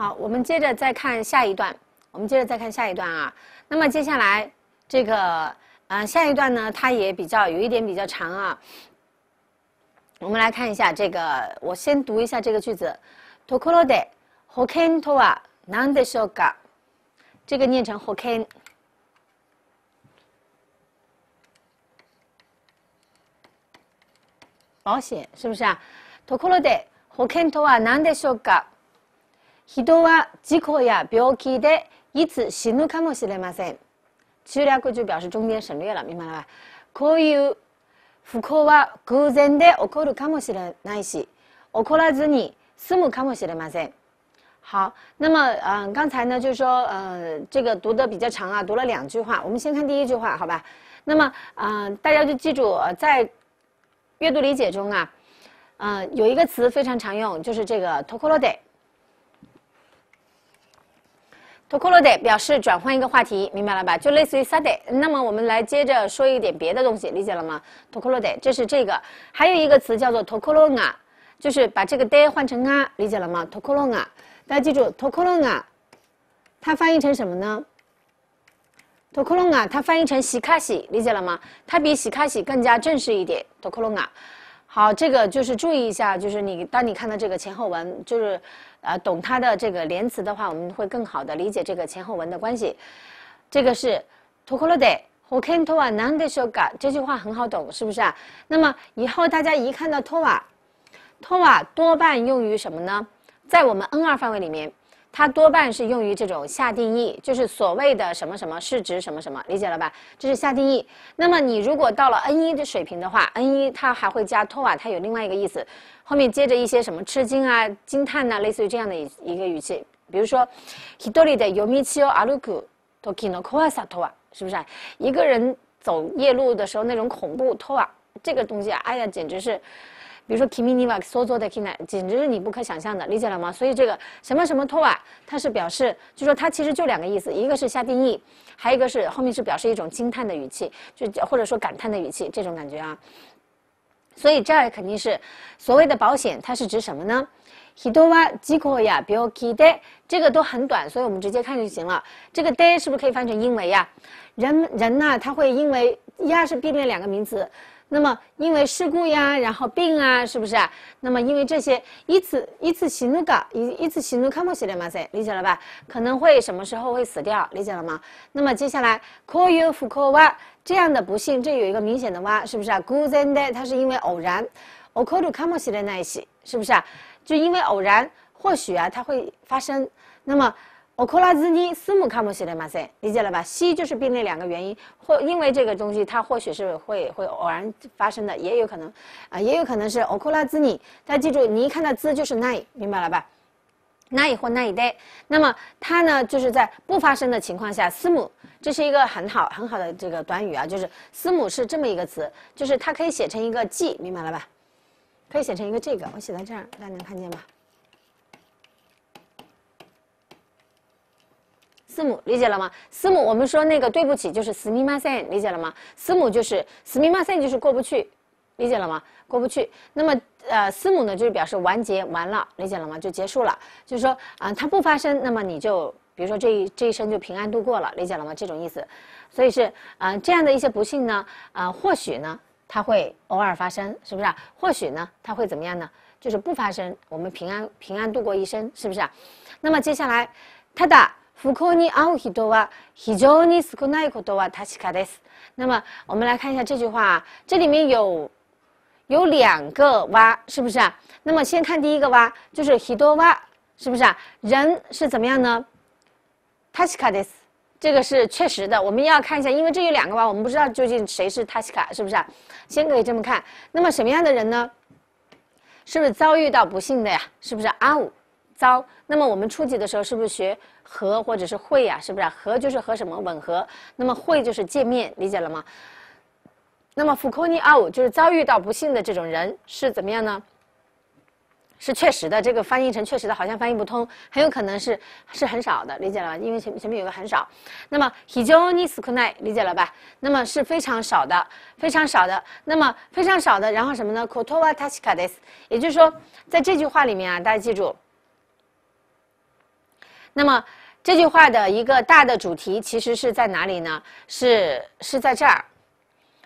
好，我们接着再看下一段。我们接着再看下一段啊。那么接下来这个，呃，下一段呢，它也比较有一点比较长啊。我们来看一下这个，我先读一下这个句子：「保険とはなんでしょうか？」这个念成「保険」，保险是不是啊？「保険とはなんでしょうか？」人は事故や病気でいつ死ぬかもしれません。两个句表示中间省略了，明白了吧？こういう不幸は偶然で起こるかもしれないし、起こらずに済むかもしれません。好，那么嗯，刚才呢，就说呃，这个读的比较长啊，读了两句话。我们先看第一句话，好吧？那么嗯，大家就记住，在阅读理解中啊，呃，有一个词非常常用，就是这个「ところで」。t o k o l o de 表示转换一个话题，明白了吧？就类似于 sade。那么我们来接着说一点别的东西，理解了吗 t o k o l o de 这是这个，还有一个词叫做 t o k o l o ga，就是把这个 de 换成 ga，理解了吗 t o k o l o ga 大家记住 t o k o l o ga，它翻译成什么呢 t o k o l o ga 它翻译成 shikashi，理解了吗？它比 shikashi 更加正式一点 t o k o l o ga。好，这个就是注意一下，就是你当你看到这个前后文，就是，呃，懂它的这个连词的话，我们会更好的理解这个前后文的关系。这个是，tokoro de h okento wa nande shoga，这句话很好懂，是不是啊？那么以后大家一看到 towa，towa 多半用于什么呢？在我们 N 二范围里面。它多半是用于这种下定义，就是所谓的什么什么是指什么什么，理解了吧？这是下定义。那么你如果到了 N 一的水平的话，N 一它还会加托瓦，它有另外一个意思，后面接着一些什么吃惊啊、惊叹呐，类似于这样的一个语气。比如说，Hitolide yumiyo aluk tokinokosatoa，是不是？一个人走夜路的时候那种恐怖托瓦，这个东西啊，哎呀，简直是。比如说，kimi ni wa sozo de kina，简直是你不可想象的，理解了吗？所以这个什么什么 to wa，它是表示，就说它其实就两个意思，一个是下定义，还有一个是后面是表示一种惊叹的语气，就或者说感叹的语气，这种感觉啊。所以这儿肯定是所谓的保险，它是指什么呢？hidowa jiko ya bioki de，这个都很短，所以我们直接看就行了。这个 d y 是不是可以翻成因为呀？人人呢，他会因为，一二是并列两个名词。那么，因为事故呀，然后病啊，是不是？那么，因为这些，一次一次行动搞，一一次行动看不到希望噻，理解了吧？可能会什么时候会死掉，理解了吗？那么接下来 c k l y u f u c a l w a 这样的不幸，这有一个明显的 wa，是不是啊 g o o d e n de 它是因为偶然 o c c u r u kamoshirane ni，是不是啊？就因为偶然，或许啊，它会发生。那么。奥克拉兹尼，斯母看不起来吗？噻，理解了吧？西就是并列两个原因，或因为这个东西，它或许是会会偶然发生的，也有可能啊，也有可能是奥克拉兹尼。大家记住，你一看到兹就是奈，明白了吧？奈或奈 a y 那么它呢，就是在不发生的情况下，斯母，这是一个很好很好的这个短语啊，就是斯母是这么一个词，就是它可以写成一个 g，明白了吧？可以写成一个这个，我写在这儿，大家能看见吗？思母理解了吗？思母，我们说那个对不起就是 s 密马 m 理解了吗？思母就是 s 密马 m 就是过不去，理解了吗？过不去。那么呃，思母呢，就是表示完结完了，理解了吗？就结束了。就是说啊，它不发生，那么你就比如说这一这一生就平安度过了，理解了吗？这种意思。所以是啊，这样的一些不幸呢，啊，或许呢，它会偶尔发生，是不是？或许呢，它会怎么样呢？就是不发生，我们平安平安度过一生，是不是？那么接下来它的。福コにアウヒド非常に少ないコドワタシです。那么我们来看一下这句话，啊，这里面有有两个蛙，是不是啊？那么先看第一个蛙，就是ヒドワ，是不是啊？人是怎么样呢？タシです。这个是确实的。我们要看一下，因为这有两个蛙，我们不知道究竟谁是タシカ，是不是啊？先可以这么看。那么什么样的人呢？是不是遭遇到不幸的呀？是不是アウ？遭，那么我们初级的时候是不是学和或者是会呀？是不是和就是和什么吻合？那么会就是见面，理解了吗？那么 fukoni aw 就是遭遇到不幸的这种人是怎么样呢？是确实的，这个翻译成确实的好像翻译不通，很有可能是是很少的，理解了吧？因为前前面有个很少。那么 hijoni s u n a 理解了吧？那么是非常少的，非常少的，那么非常少的，然后什么呢？kotova tashkades，也就是说在这句话里面啊，大家记住。那么，这句话的一个大的主题其实是在哪里呢？是是在这儿，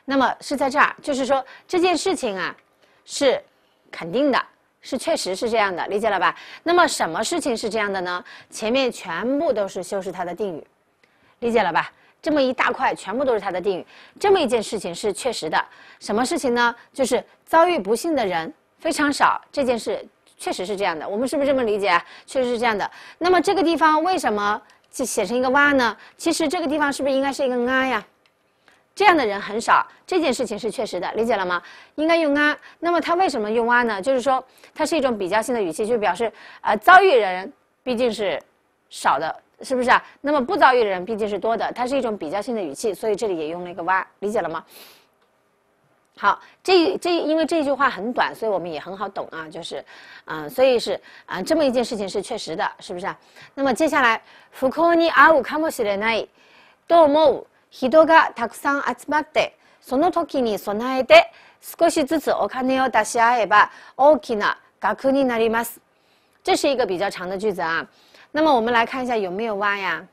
那么是在这儿，就是说这件事情啊，是肯定的，是确实是这样的，理解了吧？那么什么事情是这样的呢？前面全部都是修饰它的定语，理解了吧？这么一大块全部都是它的定语，这么一件事情是确实的，什么事情呢？就是遭遇不幸的人非常少，这件事。确实是这样的，我们是不是这么理解啊？确实是这样的。那么这个地方为什么就写成一个“哇呢？其实这个地方是不是应该是一个“啊”呀？这样的人很少，这件事情是确实的，理解了吗？应该用“啊”。那么它为什么用“哇呢？就是说，它是一种比较性的语气，就表示啊，遭遇人毕竟是少的，是不是啊？那么不遭遇的人毕竟是多的，它是一种比较性的语气，所以这里也用了一个“哇，理解了吗？好，这这因为这句话很短，所以我们也很好懂啊，就是，嗯，所以是啊，这么一件事情是确实的，是不是？那么接下来，不こに合うかもしれないと思う人がたくさん集まってその時に備えて少しずつお金を出し合えば、大きなガになります。这是一个比较长的句子啊。那么我们来看一下有没有挖呀？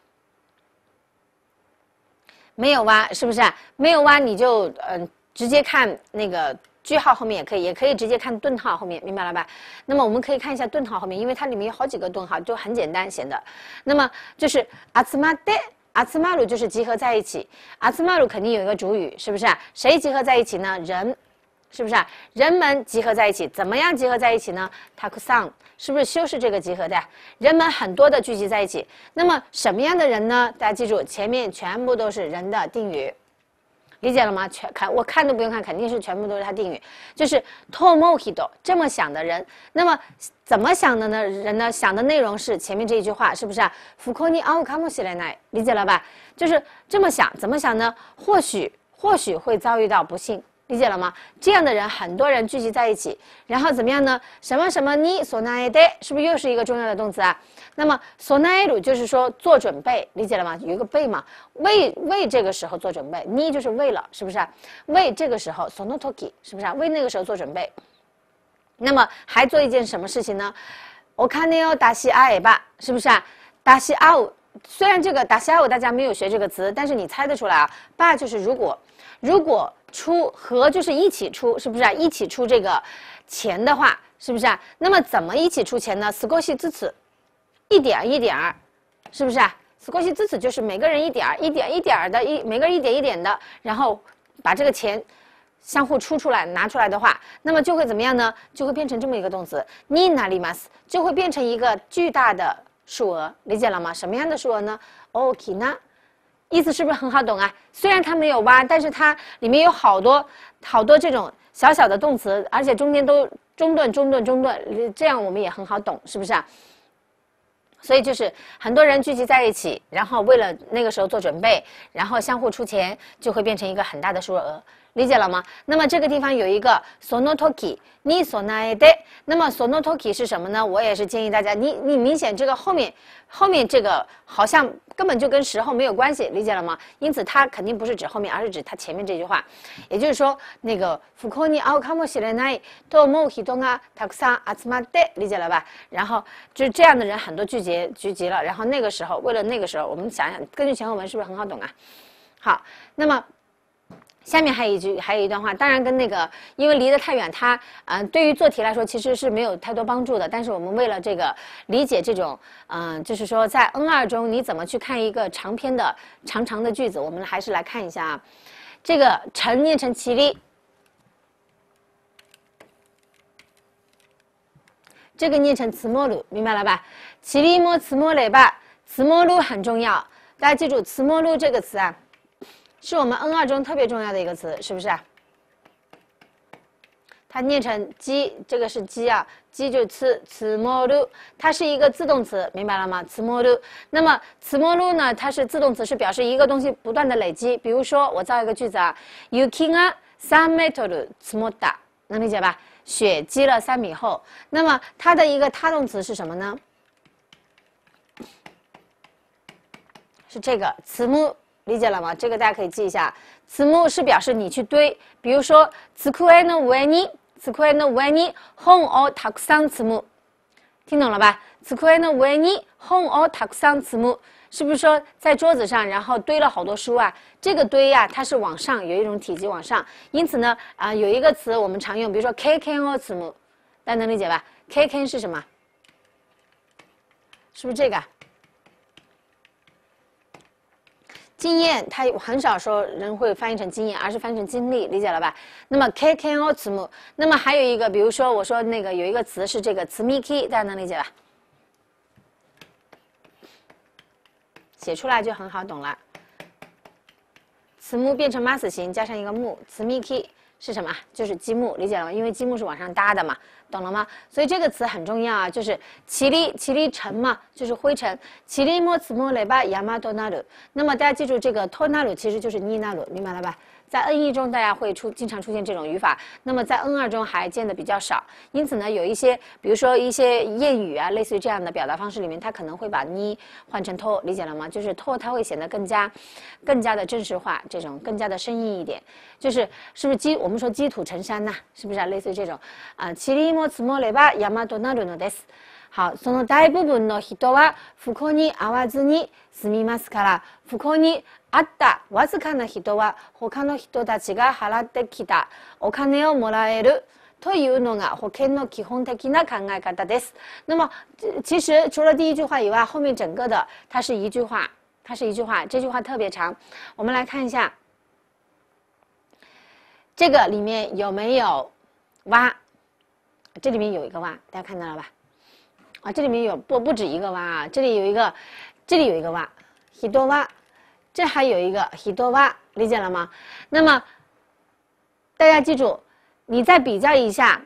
没有挖，是不是？没有挖，你就嗯。直接看那个句号后面也可以，也可以直接看顿号后面，明白了吧？那么我们可以看一下顿号后面，因为它里面有好几个顿号，就很简单显得。那么就是阿兹玛德阿兹玛鲁就是集合在一起，阿兹玛鲁肯定有一个主语，是不是？谁集合在一起呢？人，是不是？人们集合在一起，怎么样集合在一起呢？タクサン是不是修饰这个集合的？人们很多的聚集在一起，那么什么样的人呢？大家记住，前面全部都是人的定语。理解了吗？全看我看都不用看，肯定是全部都是它定语，就是 tomohido 这么想的人。那么怎么想的呢？人呢想的内容是前面这一句话，是不是？fukuni awakasu ne ne，理解了吧？就是这么想，怎么想呢？或许或许会遭遇到不幸。理解了吗？这样的人，很多人聚集在一起，然后怎么样呢？什么什么 ni s o n a d 是不是又是一个重要的动词啊？那么 s o n a 就是说做准备，理解了吗？有一个备嘛，为为这个时候做准备，ni 就是为了，是不是？为这个时候 sonotoki 是不是？为那个时候做准备，那么还做一件什么事情呢 o 看 a n e o d a s a 是不是啊达西 a 虽然这个达西阿 a 大家没有学这个词，但是你猜得出来啊爸就是如果，如果。出和就是一起出，是不是啊？一起出这个钱的话，是不是啊？那么怎么一起出钱呢？少しシ自此，一点一点，是不是啊？少しシ自此就是每个人一点儿一点儿一点儿的，一每个人一点一点的，然后把这个钱相互出出来拿出来的话，那么就会怎么样呢？就会变成这么一个动词ニナ里マス，就会变成一个巨大的数额，理解了吗？什么样的数额呢？o k ナ意思是不是很好懂啊？虽然它没有挖，但是它里面有好多好多这种小小的动词，而且中间都中断、中断、中断，这样我们也很好懂，是不是啊？所以就是很多人聚集在一起，然后为了那个时候做准备，然后相互出钱，就会变成一个很大的数额。理解了吗？那么这个地方有一个 sono toki ni sonai de，那么 sono toki 是什么呢？我也是建议大家，你你明显这个后面后面这个好像根本就跟时候没有关系，理解了吗？因此它肯定不是指后面，而是指它前面这句话，也就是说那个 f u k o n i ao k a m o shirenai tomo hito ga t a k s a atsma de 理解了吧？然后就是这样的人很多聚集聚集了，然后那个时候为了那个时候，我们想想根据前后文是不是很好懂啊？好，那么。下面还有一句，还有一段话，当然跟那个，因为离得太远，它，嗯，对于做题来说其实是没有太多帮助的。但是我们为了这个理解这种，嗯，就是说在 N 二中你怎么去看一个长篇的长长的句子，我们还是来看一下啊，这个“陈念成“齐力。这个念成“慈莫鲁”，明白了吧？“齐力末“慈莫雷吧？“慈莫鲁”很重要，大家记住“慈莫鲁”这个词啊。是我们 N 二中特别重要的一个词，是不是？它念成“鸡”，这个是“鸡”啊，“鸡”就“次次摩路”，它是一个自动词，明白了吗？“次摩路”。那么“次摩路”呢？它是自动词，是表示一个东西不断的累积。比如说，我造一个句子啊 y u c a n a san metoru 次摩能理解吧？雪积了三米厚。那么它的一个他动词是什么呢？是这个“次摩”。理解了吗？这个大家可以记一下，词目是表示你去堆，比如说，ziku eno w e n i z i k e o w e n h o n o t a k s a n 词目，听懂了吧？ziku e h o w e n h o n o t a k s a n 词目，是不是说在桌子上，然后堆了好多书啊？这个堆呀，它是往上，有一种体积往上，因此呢，啊，有一个词我们常用，比如说 kken o 词目，大家能理解吧？kken 是什么？是不是这个？经验，它很少说人会翻译成经验，而是翻译成经历，理解了吧？那么 K K O 词目，那么还有一个，比如说我说那个有一个词是这个词 Miki，大家能理解吧？写出来就很好懂了，词目变成 Mas 形加上一个木，词 Miki。是什么？就是积木，理解了吗？因为积木是往上搭的嘛，懂了吗？所以这个词很重要啊，就是起立，起立尘嘛，就是灰尘。起立莫此莫雷巴亚马多纳鲁，那么大家记住这个托纳鲁其实就是尼纳鲁，明白了吧？在 N 一中，大家会出经常出现这种语法。那么在 N 二中还见的比较少。因此呢，有一些，比如说一些谚语啊，类似于这样的表达方式里面，它可能会把呢换成 to，理解了吗？就是 to，它会显得更加，更加的正式化，这种更加的生硬一点。就是是不是积，我们说积土成山呐，是不是啊？类似于这种啊。好，その大部分の人は、ふこに合わずに住みますから、ふこにあったわずかな人は他の人たちが払ってきたお金をもらえるというのが保険の基本的な考え方です。那么，其实除了第一句话以外，后面整个的它是一句话，它是一句话，这句话特别长。我们来看一下，这个里面有没有蛙？这里面有一个蛙，大家看到了吧？啊，这里面有不不止一个蛙啊，这里有一个，这里有一个蛙，很多蛙。这还有一个希多哇，理解了吗？那么，大家记住，你再比较一下，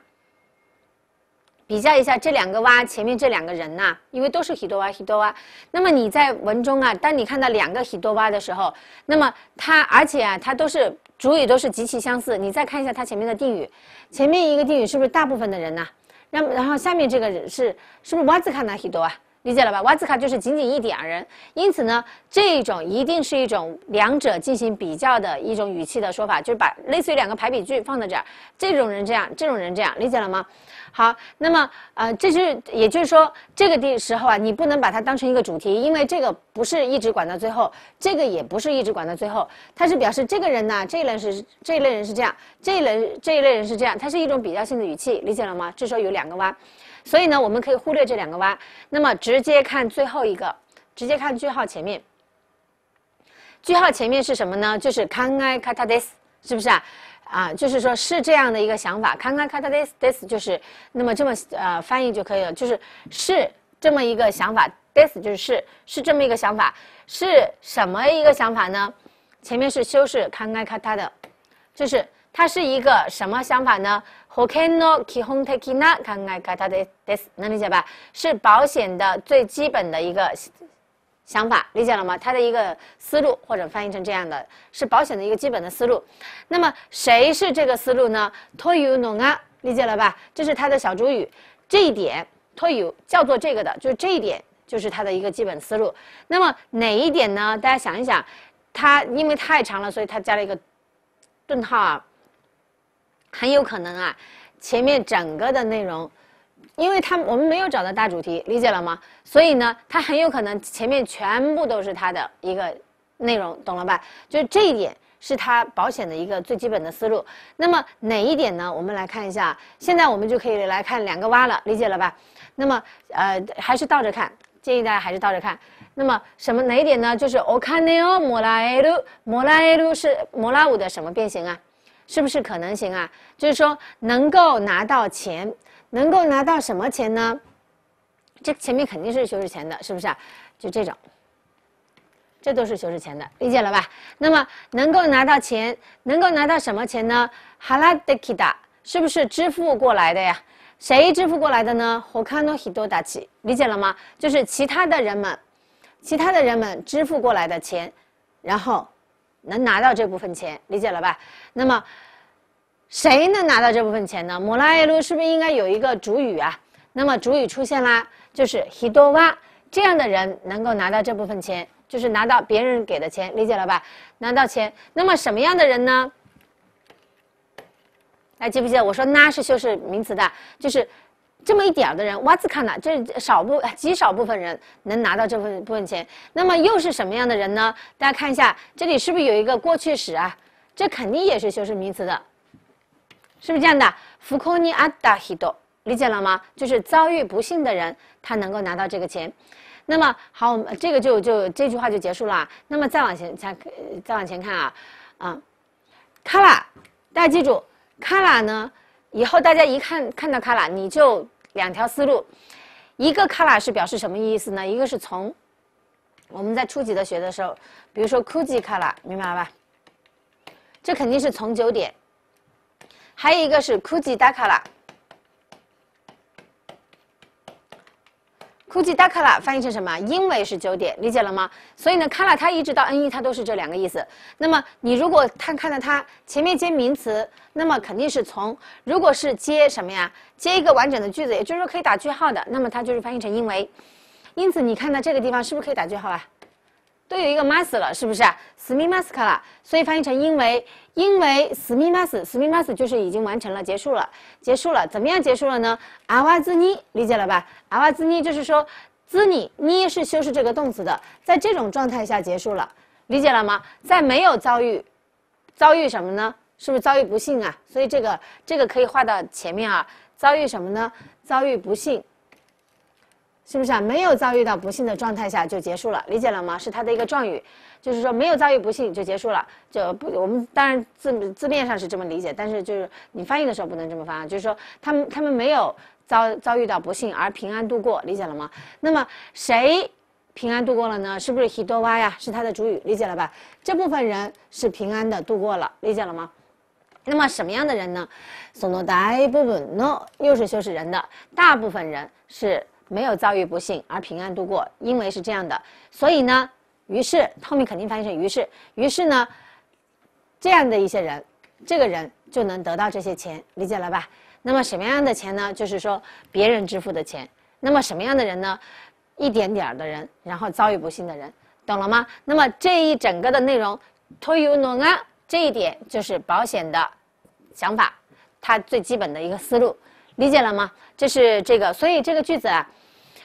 比较一下这两个哇前面这两个人呐，因为都是 h 多哇希多哇。那么你在文中啊，当你看到两个希多哇的时候，那么它而且啊，它都是主语都是极其相似。你再看一下它前面的定语，前面一个定语是不是大部分的人呐？那么然后下面这个是是不是王子卡纳希多啊？理解了吧？瓦兹卡就是仅仅一点人，因此呢，这种一定是一种两者进行比较的一种语气的说法，就是把类似于两个排比句放在这儿。这种人这样，这种人这样，理解了吗？好，那么呃，这是也就是说，这个地时候啊，你不能把它当成一个主题，因为这个不是一直管到最后，这个也不是一直管到最后，它是表示这个人呢，这一类是这一类人是这样，这一类这一类人是这样，它是一种比较性的语气，理解了吗？这时候有两个弯。所以呢，我们可以忽略这两个哇，那么直接看最后一个，直接看句号前面。句号前面是什么呢？就是 can I cut this？是不是啊？啊，就是说是这样的一个想法。can I cut this？this 就是那么这么呃翻译就可以了，就是是这么一个想法。this 就是是是这么一个想法，是什么一个想法呢？前面是修饰 can I cut 的，就是。它是一个什么想法呢？Hokkeno k i h o n k i na k a n a k a t a s 能理解吧？是保险的最基本的一个想法，理解了吗？它的一个思路，或者翻译成这样的是保险的一个基本的思路。那么谁是这个思路呢？Toyou no 理解了吧？这是它的小主语。这一点，Toyou 叫做这个的，就这一点就是它的一个基本思路。那么哪一点呢？大家想一想，它因为太长了，所以它加了一个顿号。啊。很有可能啊，前面整个的内容，因为他我们没有找到大主题，理解了吗？所以呢，他很有可能前面全部都是他的一个内容，懂了吧？就是这一点是他保险的一个最基本的思路。那么哪一点呢？我们来看一下，现在我们就可以来看两个蛙了，理解了吧？那么呃，还是倒着看，建议大家还是倒着看。那么什么哪一点呢？就是 Ocanio Moraleo m o a o 是 m 拉五的什么变形啊？是不是可能性啊？就是说能够拿到钱，能够拿到什么钱呢？这前面肯定是修饰钱的，是不是？啊？就这种，这都是修饰钱的，理解了吧？那么能够拿到钱，能够拿到什么钱呢？哈拉德基达是不是支付过来的呀？谁支付过来的呢？霍卡诺希多达奇，理解了吗？就是其他的人们，其他的人们支付过来的钱，然后。能拿到这部分钱，理解了吧？那么，谁能拿到这部分钱呢？摩拉耶路是不是应该有一个主语啊？那么主语出现啦，就是希多瓦这样的人能够拿到这部分钱，就是拿到别人给的钱，理解了吧？拿到钱，那么什么样的人呢？还记不记得我说那是修饰名词的，就是。这么一点儿的人，哇兹卡纳，这少部极少部分人能拿到这份部分钱。那么又是什么样的人呢？大家看一下，这里是不是有一个过去时啊？这肯定也是修饰名词的，是不是这样的？福库尼阿达希多，理解了吗？就是遭遇不幸的人，他能够拿到这个钱。那么好，我们这个就就这句话就结束了。那么再往前再再往前看啊，啊，卡拉，大家记住，卡拉呢？以后大家一看看到卡拉，你就两条思路：一个卡拉是表示什么意思呢？一个是从我们在初级的学的时候，比如说 c kuji 库吉卡 r 明白吧？这肯定是从九点。还有一个是 kuji 库吉达卡拉。估计达卡拉翻译成什么？因为是九点，理解了吗？所以呢，卡拉它一直到 N 一它都是这两个意思。那么你如果看看到它前面接名词，那么肯定是从；如果是接什么呀？接一个完整的句子，也就是说可以打句号的，那么它就是翻译成因为。因此你看到这个地方是不是可以打句号啊？都有一个 mas 了，是不是？死命 mas 卡了，所以翻译成因为因为斯米 mas 死命 mas 就是已经完成了，结束了，结束了，怎么样结束了呢？阿瓦兹尼理解了吧？阿瓦兹尼就是说兹尼尼是修饰这个动词的，在这种状态下结束了，理解了吗？在没有遭遇遭遇什么呢？是不是遭遇不幸啊？所以这个这个可以画到前面啊，遭遇什么呢？遭遇不幸。是不是啊？没有遭遇到不幸的状态下就结束了，理解了吗？是他的一个状语，就是说没有遭遇不幸就结束了，就不我们当然字字面上是这么理解，但是就是你翻译的时候不能这么翻，就是说他们他们没有遭遭遇到不幸而平安度过，理解了吗？那么谁平安度过了呢？是不是希多瓦呀？是他的主语，理解了吧？这部分人是平安的度过了，理解了吗？那么什么样的人呢？その大部分诺又是修饰人的，大部分人是。没有遭遇不幸而平安度过，因为是这样的，所以呢，于是后面肯定翻译成于是，于是呢，这样的一些人，这个人就能得到这些钱，理解了吧？那么什么样的钱呢？就是说别人支付的钱。那么什么样的人呢？一点点的人，然后遭遇不幸的人，懂了吗？那么这一整个的内容，to you no n n 这一点就是保险的想法，它最基本的一个思路。理解了吗？这是这个，所以这个句子啊，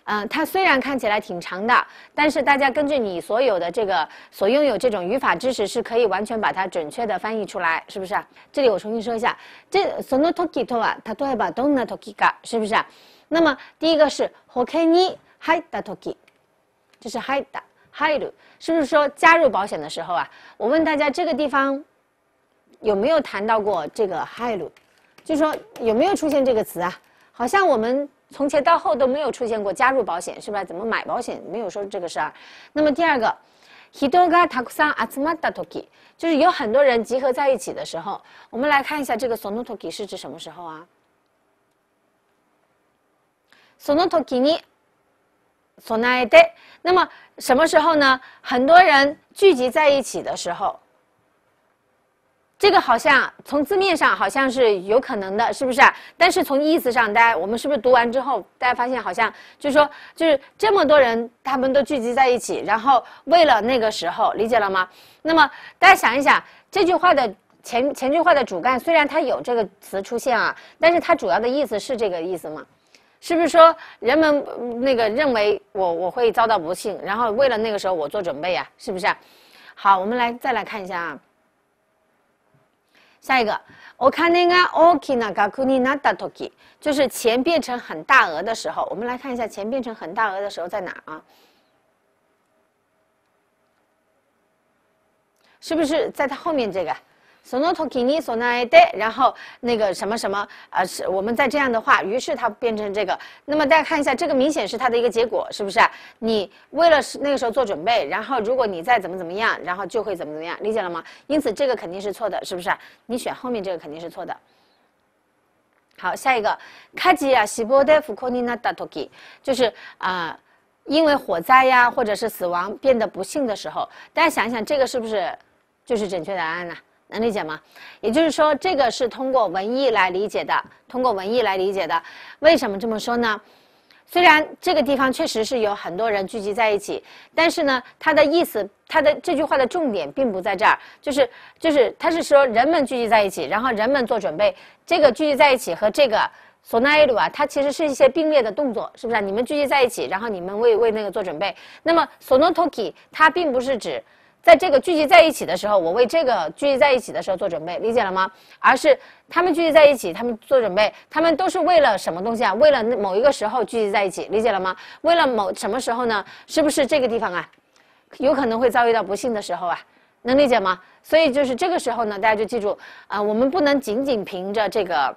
嗯，它虽然看起来挺长的，但是大家根据你所有的这个所拥有这种语法知识，是可以完全把它准确的翻译出来，是不是？这里我重新说一下，这 sono toki towa t o k i ga 是不是？那么第一个是 hokoni h a toki，这是 hai da h a lu，是不是说加入保险的时候啊？我问大家这个地方有没有谈到过这个 h a lu？就说有没有出现这个词啊？好像我们从前到后都没有出现过加入保险，是吧？怎么买保险没有说这个事儿。那么第二个，hitoga takusan a t m a da toki，就是有很多人集合在一起的时候，我们来看一下这个 sonotoki 是指什么时候啊？sonotoki ni sonai de，那么什么时候呢？很多人聚集在一起的时候。这个好像从字面上好像是有可能的，是不是？但是从意思上，大家我们是不是读完之后，大家发现好像就是说，就是这么多人他们都聚集在一起，然后为了那个时候，理解了吗？那么大家想一想，这句话的前前句话的主干，虽然它有这个词出现啊，但是它主要的意思是这个意思吗？是不是说人们那个认为我我会遭到不幸，然后为了那个时候我做准备呀？是不是？好，我们来再来看一下啊。下一个，okina おかねがおかねがくにな o k i 就是钱变成很大额的时候。我们来看一下，钱变成很大额的时候在哪啊？是不是在它后面这个？索诺托尼索奈德，然后那个什么什么，呃，我们再这样的话，于是它变成这个。那么大家看一下，这个明显是它的一个结果，是不是？你为了是那个时候做准备，然后如果你再怎么怎么样，然后就会怎么怎么样，理解了吗？因此这个肯定是错的，是不是？你选后面这个肯定是错的。好，下一个卡吉亚西伯德福科尼纳达托基，就是啊，因为火灾呀或者是死亡变得不幸的时候，大家想想这个是不是就是正确答案呢？能理解吗？也就是说，这个是通过文艺来理解的，通过文艺来理解的。为什么这么说呢？虽然这个地方确实是有很多人聚集在一起，但是呢，他的意思，他的这句话的重点并不在这儿，就是就是他是说人们聚集在一起，然后人们做准备。这个聚集在一起和这个索纳耶鲁啊，它其实是一些并列的动作，是不是？你们聚集在一起，然后你们为为那个做准备。那么索诺托基它并不是指。在这个聚集在一起的时候，我为这个聚集在一起的时候做准备，理解了吗？而是他们聚集在一起，他们做准备，他们都是为了什么东西啊？为了某一个时候聚集在一起，理解了吗？为了某什么时候呢？是不是这个地方啊？有可能会遭遇到不幸的时候啊，能理解吗？所以就是这个时候呢，大家就记住啊，我们不能仅仅凭着这个。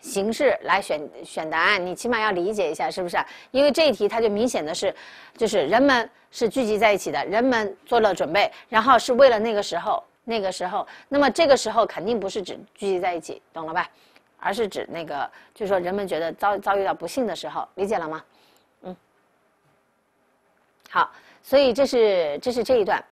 形式来选选答案，你起码要理解一下是不是？因为这一题它就明显的是，就是人们是聚集在一起的，人们做了准备，然后是为了那个时候，那个时候，那么这个时候肯定不是指聚集在一起，懂了吧？而是指那个，就是说人们觉得遭遭遇到不幸的时候，理解了吗？嗯，好，所以这是这是这一段。